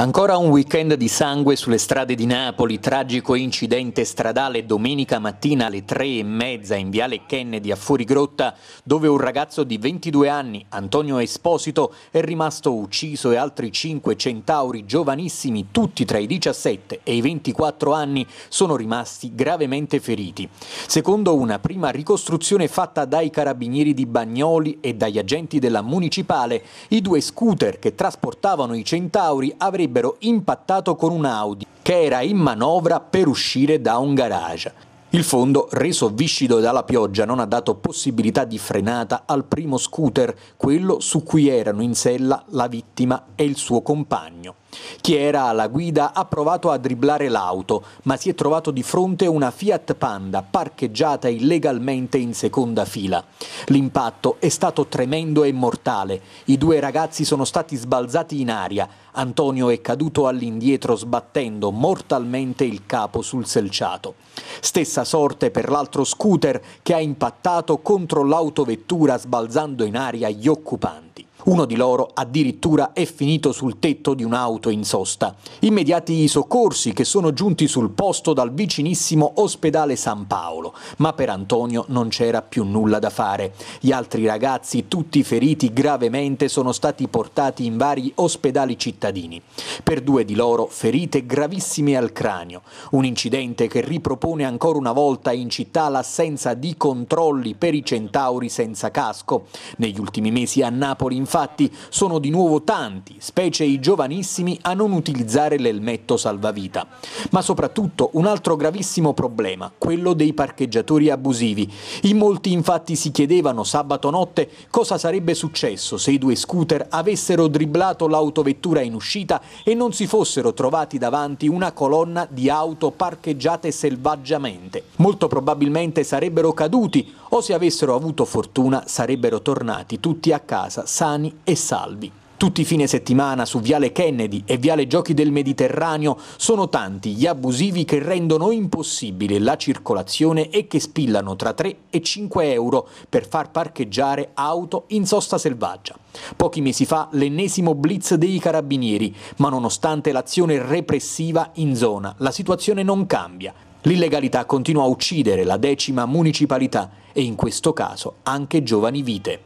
Ancora un weekend di sangue sulle strade di Napoli, tragico incidente stradale domenica mattina alle tre e mezza in Viale Kennedy a Fuorigrotta, dove un ragazzo di 22 anni, Antonio Esposito, è rimasto ucciso e altri cinque centauri giovanissimi, tutti tra i 17 e i 24 anni, sono rimasti gravemente feriti. Secondo una prima ricostruzione fatta dai carabinieri di Bagnoli e dagli agenti della municipale, i due scooter che trasportavano i centauri avrebbero avrebbero impattato con un Audi che era in manovra per uscire da un garage. Il fondo, reso viscido dalla pioggia, non ha dato possibilità di frenata al primo scooter, quello su cui erano in sella la vittima e il suo compagno. Chi era alla guida ha provato a dribblare l'auto, ma si è trovato di fronte una Fiat Panda parcheggiata illegalmente in seconda fila. L'impatto è stato tremendo e mortale. I due ragazzi sono stati sbalzati in aria. Antonio è caduto all'indietro sbattendo mortalmente il capo sul selciato. Stessa sorte per l'altro scooter che ha impattato contro l'autovettura sbalzando in aria gli occupanti. Uno di loro addirittura è finito sul tetto di un'auto in sosta. Immediati i soccorsi che sono giunti sul posto dal vicinissimo ospedale San Paolo, ma per Antonio non c'era più nulla da fare. Gli altri ragazzi, tutti feriti gravemente, sono stati portati in vari ospedali cittadini. Per due di loro ferite gravissime al cranio, un incidente che ripropone ancora una volta in città l'assenza di controlli per i centauri senza casco. Negli ultimi mesi a Napoli infatti Infatti sono di nuovo tanti, specie i giovanissimi, a non utilizzare l'elmetto salvavita. Ma soprattutto un altro gravissimo problema, quello dei parcheggiatori abusivi. In molti infatti si chiedevano sabato notte cosa sarebbe successo se i due scooter avessero dribblato l'autovettura in uscita e non si fossero trovati davanti una colonna di auto parcheggiate selvaggiamente. Molto probabilmente sarebbero caduti o se avessero avuto fortuna sarebbero tornati tutti a casa sani sani e salvi. Tutti i fine settimana su Viale Kennedy e Viale Giochi del Mediterraneo sono tanti gli abusivi che rendono impossibile la circolazione e che spillano tra 3 e 5 euro per far parcheggiare auto in sosta selvaggia. Pochi mesi fa l'ennesimo blitz dei carabinieri, ma nonostante l'azione repressiva in zona, la situazione non cambia. L'illegalità continua a uccidere la decima municipalità e in questo caso anche giovani vite.